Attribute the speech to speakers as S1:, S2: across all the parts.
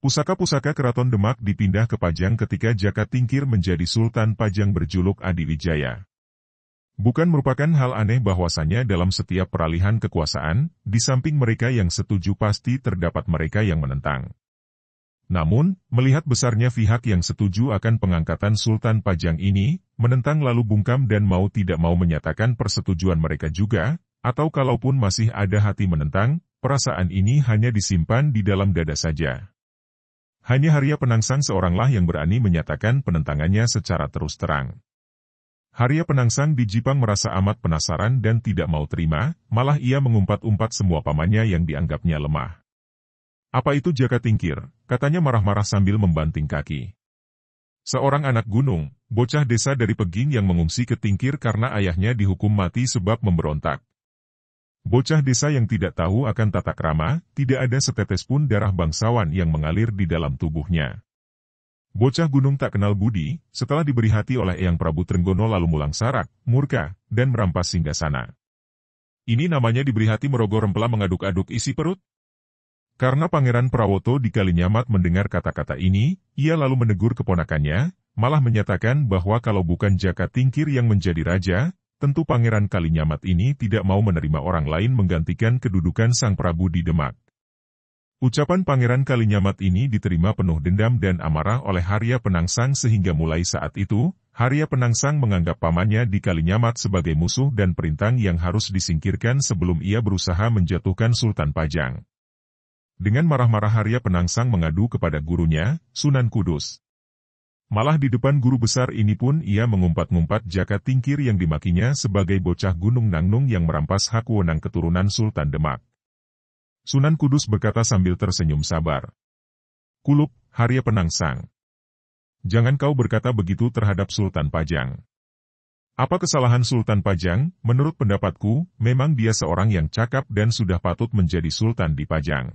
S1: Pusaka-pusaka keraton Demak dipindah ke Pajang ketika Jaka Tingkir menjadi Sultan Pajang berjuluk Adiwijaya. Bukan merupakan hal aneh bahwasannya dalam setiap peralihan kekuasaan, di samping mereka yang setuju pasti terdapat mereka yang menentang. Namun, melihat besarnya pihak yang setuju akan pengangkatan Sultan Pajang ini, menentang lalu bungkam dan mau tidak mau menyatakan persetujuan mereka juga, atau kalaupun masih ada hati menentang, perasaan ini hanya disimpan di dalam dada saja. Hanya Harya Penangsang seoranglah yang berani menyatakan penentangannya secara terus terang. Harya Penangsang di Jipang merasa amat penasaran dan tidak mau terima, malah ia mengumpat-umpat semua pamannya yang dianggapnya lemah. Apa itu jaka tingkir? Katanya marah-marah sambil membanting kaki. Seorang anak gunung, bocah desa dari Peging yang mengungsi ke tingkir karena ayahnya dihukum mati sebab memberontak, Bocah desa yang tidak tahu akan tata krama, tidak ada setetes pun darah bangsawan yang mengalir di dalam tubuhnya. Bocah gunung tak kenal budi, setelah diberi hati oleh Eyang Prabu Trenggono lalu mulang sarak, murka, dan merampas singgah sana. Ini namanya diberi hati merogoh rempela mengaduk-aduk isi perut? Karena Pangeran Prawoto di Kalinyamat mendengar kata-kata ini, ia lalu menegur keponakannya, malah menyatakan bahwa kalau bukan Jaka Tingkir yang menjadi raja, Tentu Pangeran Kalinyamat ini tidak mau menerima orang lain menggantikan kedudukan sang Prabu di Demak. Ucapan Pangeran Kalinyamat ini diterima penuh dendam dan amarah oleh Harya Penangsang sehingga mulai saat itu, Harya Penangsang menganggap pamannya di Kalinyamat sebagai musuh dan perintang yang harus disingkirkan sebelum ia berusaha menjatuhkan Sultan Pajang. Dengan marah-marah Harya Penangsang mengadu kepada gurunya, Sunan Kudus. Malah di depan guru besar ini pun ia mengumpat-ngumpat jaka tingkir yang dimakinya sebagai bocah gunung Nangnung yang merampas hak wewenang keturunan Sultan Demak. Sunan Kudus berkata sambil tersenyum sabar. Kulup, Harya Penangsang. Jangan kau berkata begitu terhadap Sultan Pajang. Apa kesalahan Sultan Pajang? Menurut pendapatku, memang dia seorang yang cakap dan sudah patut menjadi Sultan di Pajang.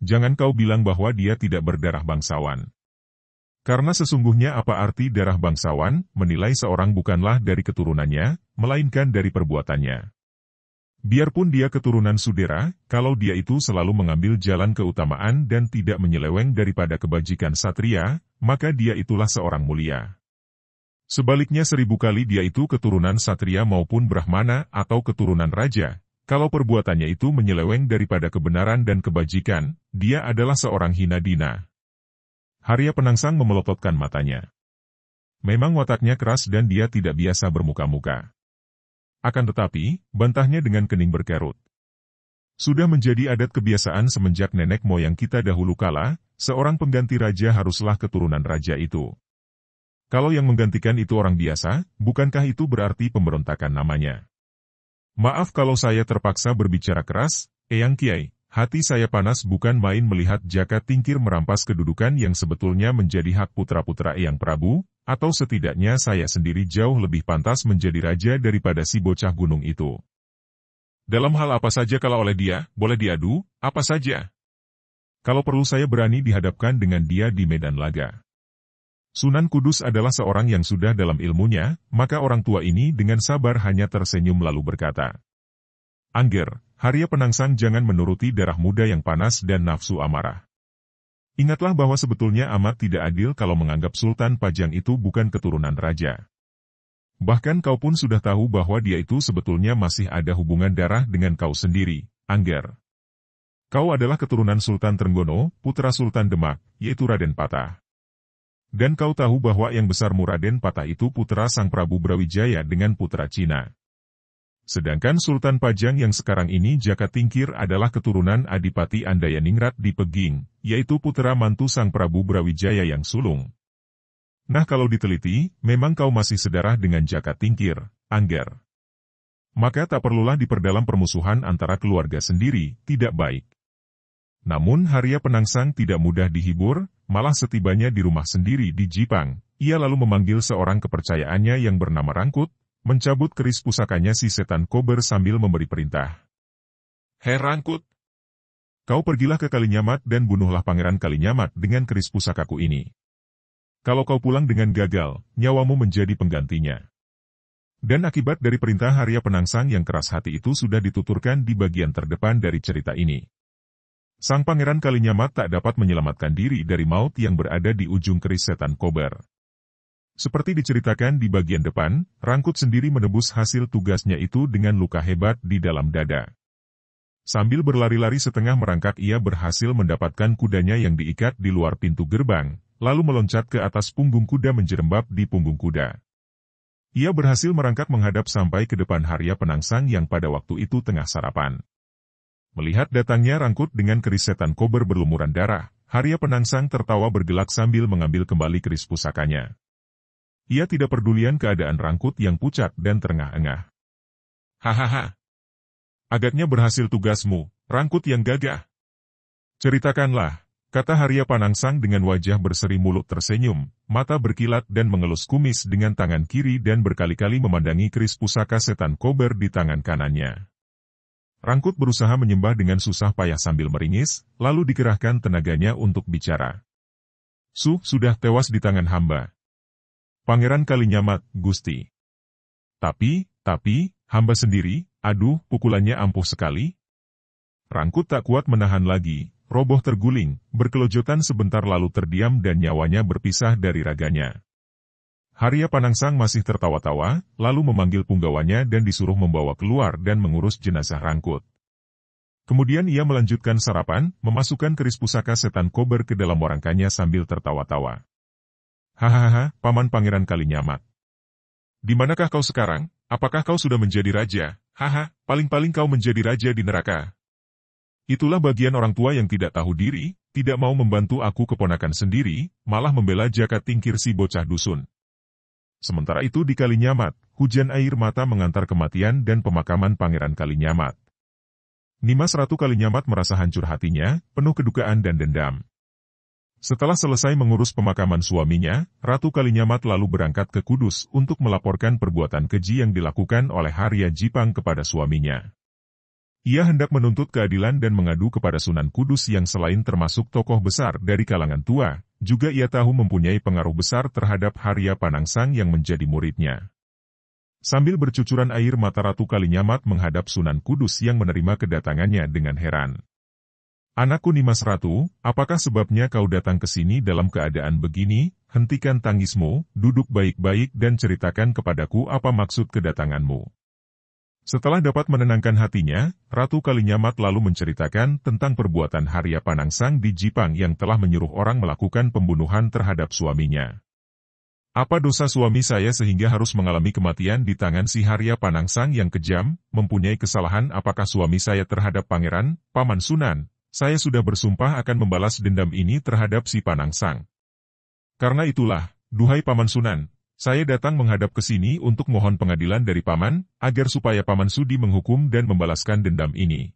S1: Jangan kau bilang bahwa dia tidak berdarah bangsawan. Karena sesungguhnya apa arti darah bangsawan, menilai seorang bukanlah dari keturunannya, melainkan dari perbuatannya. Biarpun dia keturunan sudera, kalau dia itu selalu mengambil jalan keutamaan dan tidak menyeleweng daripada kebajikan satria, maka dia itulah seorang mulia. Sebaliknya seribu kali dia itu keturunan satria maupun brahmana atau keturunan raja, kalau perbuatannya itu menyeleweng daripada kebenaran dan kebajikan, dia adalah seorang hina dina. Haria Penangsang memelototkan matanya. Memang wataknya keras dan dia tidak biasa bermuka-muka. Akan tetapi, bantahnya dengan kening berkerut. Sudah menjadi adat kebiasaan semenjak nenek moyang kita dahulu kala, seorang pengganti raja haruslah keturunan raja itu. Kalau yang menggantikan itu orang biasa, bukankah itu berarti pemberontakan namanya? Maaf kalau saya terpaksa berbicara keras, Eyang Kiai, Hati saya panas bukan main melihat Jaka Tingkir merampas kedudukan yang sebetulnya menjadi hak putra-putra Eyang Prabu, atau setidaknya saya sendiri jauh lebih pantas menjadi raja daripada si bocah gunung itu. Dalam hal apa saja kalau oleh dia, boleh diadu, apa saja. Kalau perlu saya berani dihadapkan dengan dia di medan laga. Sunan Kudus adalah seorang yang sudah dalam ilmunya, maka orang tua ini dengan sabar hanya tersenyum lalu berkata, Angger, Harya Penangsang jangan menuruti darah muda yang panas dan nafsu amarah. Ingatlah bahwa sebetulnya amat tidak adil kalau menganggap Sultan Pajang itu bukan keturunan raja. Bahkan kau pun sudah tahu bahwa dia itu sebetulnya masih ada hubungan darah dengan kau sendiri, Angger. Kau adalah keturunan Sultan Trenggono, putra Sultan Demak, yaitu Raden Patah. Dan kau tahu bahwa yang besar Muraden Patah itu putra Sang Prabu Brawijaya dengan putra Cina. Sedangkan Sultan Pajang yang sekarang ini Jaka Tingkir adalah keturunan Adipati Andayaningrat di Peging, yaitu putera mantu Sang Prabu Brawijaya yang sulung. Nah kalau diteliti, memang kau masih sedarah dengan Jaka Tingkir, Angger. Maka tak perlulah diperdalam permusuhan antara keluarga sendiri, tidak baik. Namun Harya Penangsang tidak mudah dihibur, malah setibanya di rumah sendiri di Jipang, ia lalu memanggil seorang kepercayaannya yang bernama Rangkut, mencabut keris pusakanya si setan kober sambil memberi perintah. Herangkut, Kau pergilah ke Kalinyamat dan bunuhlah Pangeran Kalinyamat dengan keris pusakaku ini. Kalau kau pulang dengan gagal, nyawamu menjadi penggantinya. Dan akibat dari perintah Arya Penangsang yang keras hati itu sudah dituturkan di bagian terdepan dari cerita ini. Sang Pangeran Kalinyamat tak dapat menyelamatkan diri dari maut yang berada di ujung keris setan kober. Seperti diceritakan di bagian depan, Rangkut sendiri menebus hasil tugasnya itu dengan luka hebat di dalam dada. Sambil berlari-lari setengah merangkak ia berhasil mendapatkan kudanya yang diikat di luar pintu gerbang, lalu meloncat ke atas punggung kuda menjerembab di punggung kuda. Ia berhasil merangkak menghadap sampai ke depan Harya Penangsang yang pada waktu itu tengah sarapan. Melihat datangnya Rangkut dengan keris setan kober berlumuran darah, Harya Penangsang tertawa bergelak sambil mengambil kembali keris pusakanya. Ia tidak pedulian keadaan rangkut yang pucat dan terengah-engah. Hahaha. Agaknya berhasil tugasmu, rangkut yang gagah. Ceritakanlah, kata Harya Panangsang dengan wajah berseri mulut tersenyum, mata berkilat dan mengelus kumis dengan tangan kiri dan berkali-kali memandangi keris pusaka setan kober di tangan kanannya. Rangkut berusaha menyembah dengan susah payah sambil meringis, lalu dikerahkan tenaganya untuk bicara. Su sudah tewas di tangan hamba, Pangeran Kalinyamat, Gusti. Tapi, tapi, hamba sendiri, aduh, pukulannya ampuh sekali. Rangkut tak kuat menahan lagi, roboh terguling, berkelojotan sebentar lalu terdiam dan nyawanya berpisah dari raganya. Harya Panangsang masih tertawa-tawa, lalu memanggil punggawanya dan disuruh membawa keluar dan mengurus jenazah Rangkut. Kemudian ia melanjutkan sarapan, memasukkan keris pusaka setan kober ke dalam warangkanya sambil tertawa-tawa. Hahaha, paman pangeran Kalinyamat. Di manakah kau sekarang? Apakah kau sudah menjadi raja? Haha, paling-paling kau menjadi raja di neraka. Itulah bagian orang tua yang tidak tahu diri, tidak mau membantu aku keponakan sendiri, malah membela jaka tingkir si bocah dusun. Sementara itu di Kalinyamat, hujan air mata mengantar kematian dan pemakaman pangeran Kalinyamat. Nimas Ratu Kalinyamat merasa hancur hatinya, penuh kedukaan dan dendam. Setelah selesai mengurus pemakaman suaminya, Ratu Kalinyamat lalu berangkat ke Kudus untuk melaporkan perbuatan keji yang dilakukan oleh Harya Jipang kepada suaminya. Ia hendak menuntut keadilan dan mengadu kepada Sunan Kudus yang selain termasuk tokoh besar dari kalangan tua, juga ia tahu mempunyai pengaruh besar terhadap Harya Panangsang yang menjadi muridnya. Sambil bercucuran air mata Ratu Kalinyamat menghadap Sunan Kudus yang menerima kedatangannya dengan heran. Anakku Nimas Ratu, apakah sebabnya kau datang ke sini dalam keadaan begini? Hentikan tangismu, duduk baik-baik dan ceritakan kepadaku apa maksud kedatanganmu. Setelah dapat menenangkan hatinya, Ratu Kalinyamat lalu menceritakan tentang perbuatan Harya Panangsang di Jipang yang telah menyuruh orang melakukan pembunuhan terhadap suaminya. Apa dosa suami saya sehingga harus mengalami kematian di tangan si Harya Panangsang yang kejam, mempunyai kesalahan apakah suami saya terhadap pangeran, paman Sunan, saya sudah bersumpah akan membalas dendam ini terhadap si Panangsang. Karena itulah, duhai Paman Sunan, saya datang menghadap ke sini untuk mohon pengadilan dari Paman, agar supaya Paman Sudi menghukum dan membalaskan dendam ini.